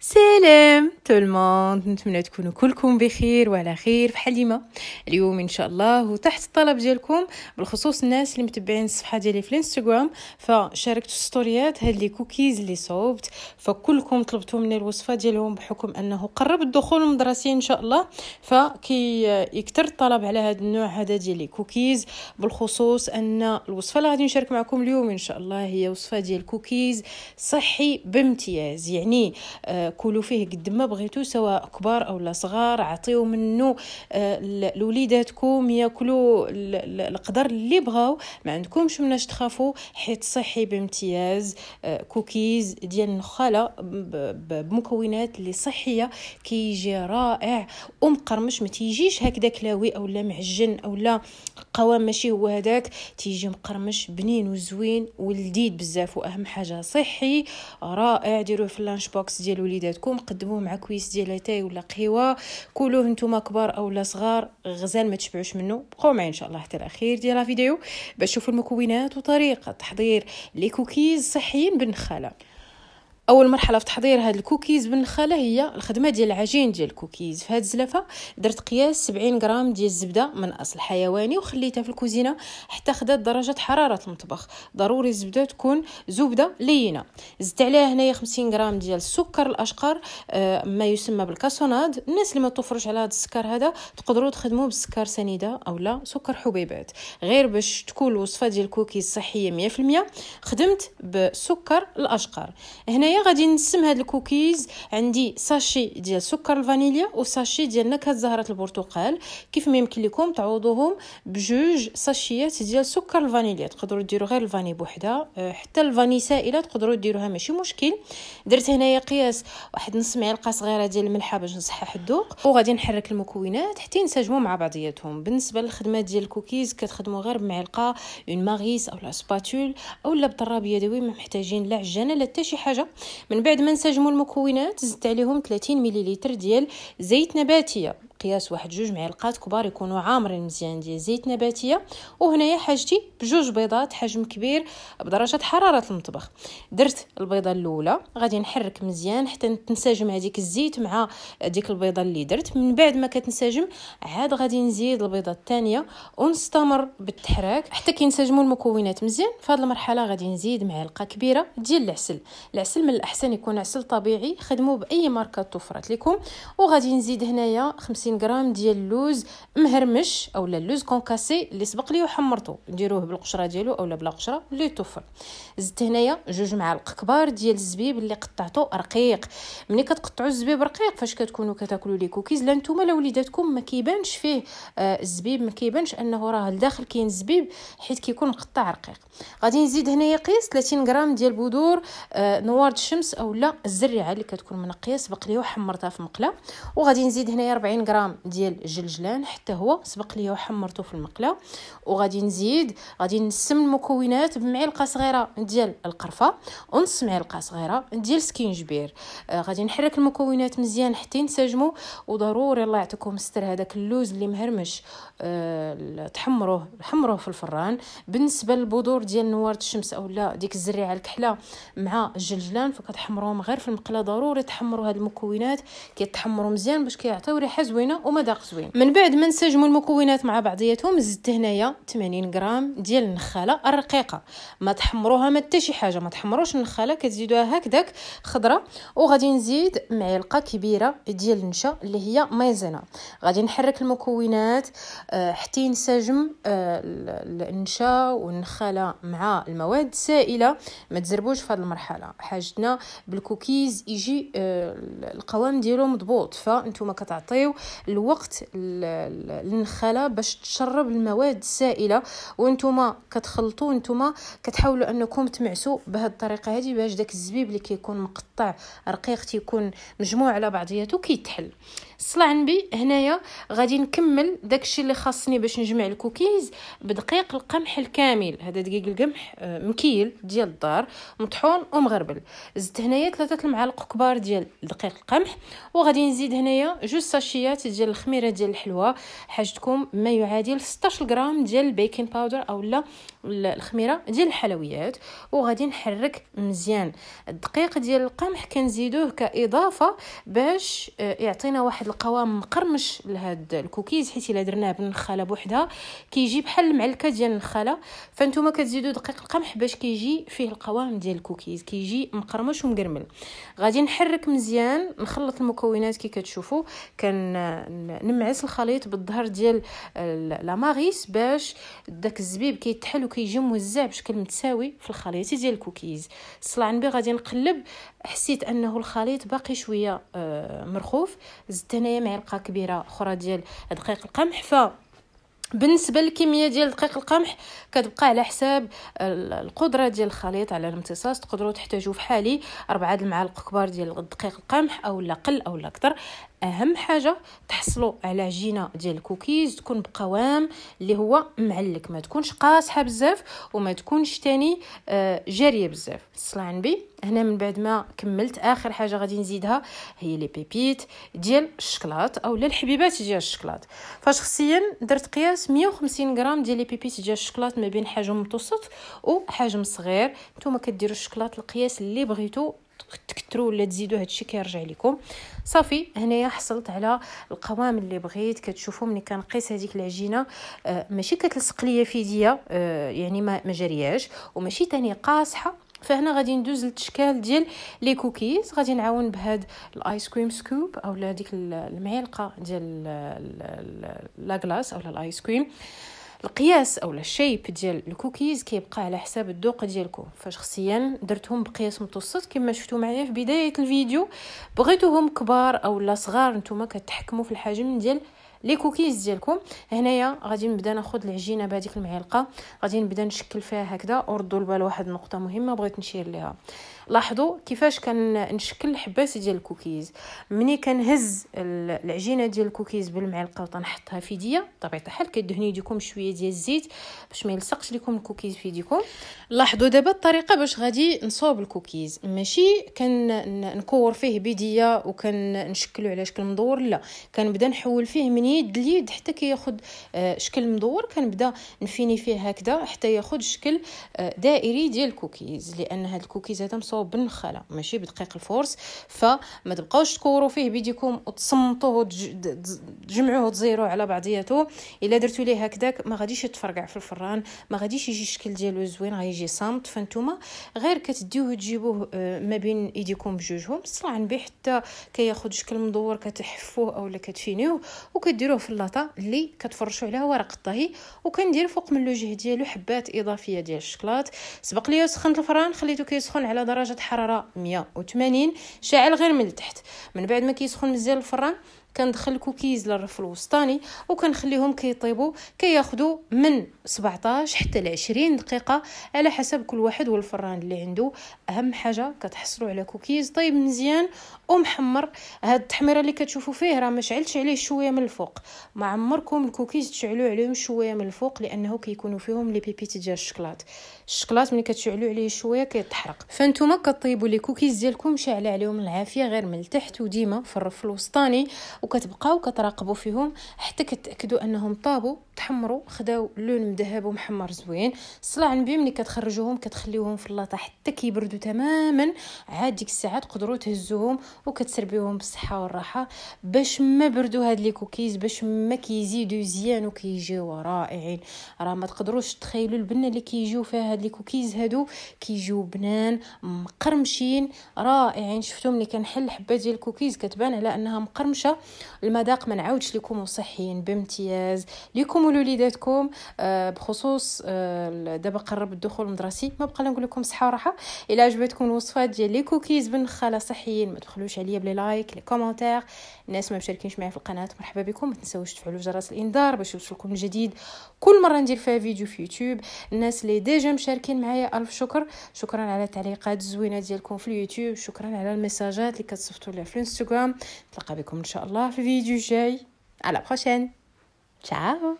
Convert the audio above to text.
سلام تولموند نتمنى تكونوا كلكم بخير وعلى خير في ديما اليوم ان شاء الله وتحت الطلب ديالكم بالخصوص الناس اللي متبعين الصفحه ديالي في الانستغرام فشاركت ستوريات هاد لي كوكيز اللي صوبت فكلكم طلبتوا مني الوصفه ديالهم بحكم انه قرب الدخول المدرسي ان شاء الله فكي يكثر الطلب على هاد النوع هذا ديال لي كوكيز بالخصوص ان الوصفه اللي غادي نشارك معكم اليوم ان شاء الله هي وصفه ديال كوكيز صحي بامتياز يعني آه كلوا فيه قد ما بغيتو سواء كبار او لا صغار عطيو منه آه، لوليداتكم ياكلوا القدر اللي بغاو ما عندكمش مناش تخافوا حيت صحي بامتياز آه، كوكيز ديال النخاله بمكونات اللي صحيه كيجي رائع ومقرمش ما تيجيش هكذا كلاوي او لا معجن او لا قوام ماشي هو هذاك تيجي مقرمش بنين وزوين ولذيذ بزاف واهم حاجه صحي رائع ديروه في اللانش بوكس ديال وليداتكم وليداتكم قدموه مع كويس ديال اتاي ولا قهوه كلوه نتوما كبار اولا صغار غزال ما تشبعوش منه بقاو معايا ان شاء الله حتى الاخير ديال الفيديو باش تشوفوا المكونات وطريقه تحضير لي كوكيز صحيين بالنخاله اول مرحله في تحضير هاد الكوكيز بالنخاله هي الخدمه ديال العجين ديال الكوكيز في هاد الزلافه درت قياس 70 غرام ديال الزبده من اصل حيواني وخليتها في الكوزينه حتى خدات درجه حراره المطبخ ضروري الزبده تكون زبده لينه زدت عليها هنايا 50 غرام ديال السكر الاشقر آه ما يسمى بالكاسوناد الناس اللي ما تفرش على هذا السكر هذا تقدروا تخدموا بالسكر سنيده اولا سكر حبيبات غير باش تكون الوصفه ديال الكوكيز صحيه 100% خدمت بسكر الاشقر هنايا غادي نسم هاد الكوكيز عندي ساشي ديال سكر الفانيليا وساشي ديال نكهه زهره البرتقال كيف ما يمكن لكم تعوضوهم بجوج ساشيات ديال سكر الفانيليا تقدروا ديروا غير الفاني بوحدها آه، حتى الفاني سائله تقدروا ديروها ماشي مشكل درت هنايا قياس واحد نص معلقه صغيره ديال الملحه باش نصحح الذوق وغادي نحرك المكونات حتى ينسجموا مع بعضياتهم بالنسبه للخدمه ديال الكوكيز كتخدموا غير بمعلقه اون ماغيس او لا سباتول او لا بطراب يدوي ما محتاجين لا عجانه لا حتى شي حاجه من بعد ما نسجموا المكونات زدت عليهم 30 مليلتر ديال زيت نباتيه قياس واحد جوج معلقات كبار يكونوا عامرين مزيان ديال زيت نباتيه وهنايا حاجتي بجوج بيضات حجم كبير بدرجه حراره المطبخ درت البيضه الاولى غادي نحرك مزيان حتى تنسجم هذيك الزيت مع ديك البيضه اللي درت من بعد ما كتنسجم عاد غادي نزيد البيضه الثانيه ونستمر بالتحراك حتى كينسجموا المكونات مزيان في هذه المرحله غادي نزيد معلقه كبيره ديال العسل العسل من الاحسن يكون عسل طبيعي خدموه باي ماركه توفرت لكم وغادي نزيد هنايا 50 50 غرام ديال اللوز مهرمش اولا اللوز كونكاسي اللي سبق لي وحمرته نديروه بالقشره ديالو اولا بلا قشره لي يتوفر زدت هنايا جوج معالق كبار ديال الزبيب اللي قطعته رقيق ملي كتقطعوا الزبيب رقيق فاش كتكونوا كتاكلوا لي كوكيز لا نتوما لا وليداتكم ما كيبانش فيه آه الزبيب ما كيبانش انه راه لداخل كاين الزبيب حيت كيكون مقطع رقيق غادي نزيد هنايا قياس 30 غرام ديال بذور آه نوار الشمس اولا الزريعه اللي كتكون منقيه سبق لي وحمرتها في مقله وغادي نزيد هنايا 40 غرام غرام ديال الجلجلان حتى هو سبق ليا وحمرته في المقله وغادي نزيد غادي نسم المكونات بمعلقه صغيره ديال القرفه ونص معلقه صغيره ديال سكينجبير آه غادي نحرك المكونات مزيان حتى ينسجموا وضروري الله يعطيكم الستر هذاك اللوز اللي مهرمش آه تحمروه حمروه في الفران بالنسبه للبذور ديال نوار الشمس اولا ديك الزريعه الكحله مع الجلجلان فكتحمروهم غير في المقله ضروري تحمروا هاد المكونات كيتحمروا مزيان باش كيعطيو ريحه زوينه زوينه ومذاق زوين من بعد ما نسجموا المكونات مع بعضياتهم زدت هنايا 80 غرام ديال النخاله الرقيقه ما تحمروها ما حتى شي حاجه ما تحمروش النخاله كتزيدوها هكذاك خضره وغادي نزيد معلقه كبيره ديال النشا اللي هي مايزينا غادي نحرك المكونات آه، حتى ينسجم آه، النشا والنخاله مع المواد السائله ما تزربوش في هذه المرحله حاجتنا بالكوكيز يجي آه، القوام ديالو مضبوط فانتوما كتعطيو الوقت للنخاله باش تشرب المواد السائله وانتوما كتخلطوا انتوما كتحاولوا انكم تمعسوا بهذه الطريقه هذه باش داك الزبيب اللي كيكون مقطع رقيق تيكون مجموع على بعضياته كيتحل صلعن بي هنايا غادي نكمل داكشي اللي خاصني باش نجمع الكوكيز بدقيق القمح الكامل هذا دقيق القمح آه، مكيل ديال الدار مطحون ومغربل زدت هنايا ثلاثه المعالق كبار ديال دقيق القمح وغادي نزيد هنايا جوج ساشيات ديال الخميره ديال الحلوى حاجتكم ما يعادل 16 غرام ديال البيكن باودر اولا الخميره ديال الحلويات وغادي نحرك مزيان الدقيق ديال القمح كنزيدوه كاضافه باش آه، يعطينا واحد القوام مقرمش لهاد الكوكيز حيت الا درناه بالنخاله بوحدها كيجي بحال المعلكه ديال النخاله فانتوما كتزيدوا دقيق القمح باش كيجي فيه القوام ديال الكوكيز كيجي مقرمش ومقرمل غادي نحرك مزيان نخلط المكونات كي كتشوفوا كنمعس الخليط بالظهر ديال لا ماغيس باش داك الزبيب كيتحل وكيجي موزع بشكل متساوي في الخليط ديال الكوكيز الصلعنبي غادي نقلب حسيت انه الخليط باقي شويه آه، مرخوف زدت هنايا معلقه كبيره اخرى ديال دقيق القمح ف بالنسبه للكميه ديال دقيق القمح كتبقى على حساب القدره ديال الخليط على الامتصاص تقدروا تحتاجوا في حالي أربعة المعالق كبار ديال دقيق القمح او لا قل او لا اكثر اهم حاجه تحصلوا على عجينه ديال الكوكيز تكون بقوام اللي هو معلك ما تكونش قاصحه بزاف وما تكونش تاني آه، جاريه بزاف صلى على النبي هنا من بعد ما كملت اخر حاجه غادي نزيدها هي لي بيبيت ديال الشكلاط اولا الحبيبات ديال الشكلاط فشخصيا درت قياس 150 غرام ديال لي بيبيت ديال الشكلاط ما بين حجم متوسط وحجم صغير نتوما كديروا الشكلاط القياس اللي بغيتو تكثروا ولا تزيدوا هادشي كيرجع لكم صافي هنايا حصلت على القوام اللي بغيت كتشوفوا ملي كنقيس هذيك العجينه آه ماشي كتلصق ليا فيديا آه يعني ما جرياش وماشي تاني قاصحه فهنا غادي ندوز للاشكال ديال لي كوكيز غادي نعاون بهاد الايس كريم سكوب اولا ديك المعلقه ديال لا كلاص اولا الايس كريم آه القياس او الشيب ديال الكوكيز كيبقى على حساب الذوق ديالكم فشخصيا درتهم بقياس متوسط كما شفتوا معايا في بدايه الفيديو بغيتوهم كبار او لا صغار نتوما كتحكموا في الحجم ديال لي كوكيز ديالكم هنايا غادي نبدا ناخذ العجينه بهذيك المعلقه غادي نبدا نشكل فيها هكذا وردوا البال واحد النقطه مهمه بغيت نشير ليها لاحظوا كيفاش كنشكل الحباسه ديال الكوكيز ملي كنهز العجينه ديال الكوكيز بالمعلقه وتنحطها في ديه بطبيعه الحال كدهني يديكم شويه ديال الزيت باش ما يلصقش لكم الكوكيز في يديكم لاحظوا دابا الطريقه باش غادي نصوب الكوكيز ماشي كنكور فيه بيديا وكنشكلو على شكل مدور لا كنبدا نحول فيه من يد ليد حتى كياخد آه، شكل مدور كنبدا نفيني فيه هكذا حتى ياخد شكل آه، دائري ديال الكوكيز لان هاد الكوكيز هذا مصوب تفرصوا بالنخاله ماشي بدقيق الفورس فما تبقاوش تكوروا فيه بيديكم وتصمتوه تجمعوه وتزيروه على بعضياته الا درتو ليه هكذاك ما غاديش يتفرقع في الفران ما غاديش يجي الشكل ديالو زوين غيجي صامت فانتوما غير كتديوه تجيبوه آه، ما بين ايديكم بجوجهم صرا به حتى كياخذ شكل مدور كتحفوه اولا كتفينيوه وكديروه في اللاطه اللي كتفرشوا عليها ورق الطهي وكندير فوق من لوجه ديالو حبات اضافيه ديال الشكلاط سبق ليا سخنت الفران خليته كيسخن على درجه درجه حراره 180 شاعل غير من التحت من بعد ما كيسخن مزيان الفران كندخل كوكيز للرف الوسطاني وكنخليهم كيطيبوا كياخذوا من 17 حتى ل 20 دقيقه على حسب كل واحد والفران اللي عنده اهم حاجه كتحصلوا على كوكيز طيب مزيان ومحمر هاد التحميره اللي كتشوفوا فيه راه ما شعلتش عليه شويه من الفوق ما عمركم الكوكيز تشعلوا عليهم شويه من الفوق لانه كيكونوا فيهم لي بيبيت ديال الشكلاط الشكلاط ملي كتشعلوا عليه شويه كيتحرق فانتوما كطيبوا لي كوكيز ديالكم شاعله عليهم العافيه غير من التحت وديما في الرف الوسطاني وكتبقاو كتراقبوا فيهم حتى كتاكدوا انهم طابوا تحمروا خداو اللون مذهب ومحمر زوين الصلاعن النبي ملي كتخرجوهم كتخليوهم في اللاطه حتى كيبردوا تماما عاد ديك الساعه تقدروا تهزوهم وكتسربيوهم بالصحه والراحه باش ما بردوا هاد لي كوكيز باش ما كيزيدوا زيان وكيجيو رائعين راه ما تقدروش تخيلوا البنه اللي كيجيو فيها هاد لي كوكيز هادو كيجيو بنان مقرمشين رائعين شفتو ملي كنحل حبه ديال الكوكيز كتبان على انها مقرمشه المذاق ما نعاودش لكم وصحيين بامتياز ليكم كلموا لوليداتكم آه، بخصوص آه، دابا قرب الدخول المدرسي ما بقى نقول لكم صحه وراحه الا عجبتكم الوصفه ديال لي كوكيز بالنخاله صحيين ما تدخلوش عليا بلي لايك لي كومونتير الناس ما مشاركينش معايا في القناه مرحبا بكم ما تنساوش تفعلوا جرس الانذار باش يوصلكم الجديد كل مره ندير فيها فيديو في يوتيوب الناس اللي ديجا مشاركين معايا الف شكر شكرا على التعليقات الزوينه ديالكم في اليوتيوب شكرا على المساجات اللي كتصيفطوا لي في الانستغرام نتلاقى بكم ان شاء الله في فيديو جاي على بروشين Chao.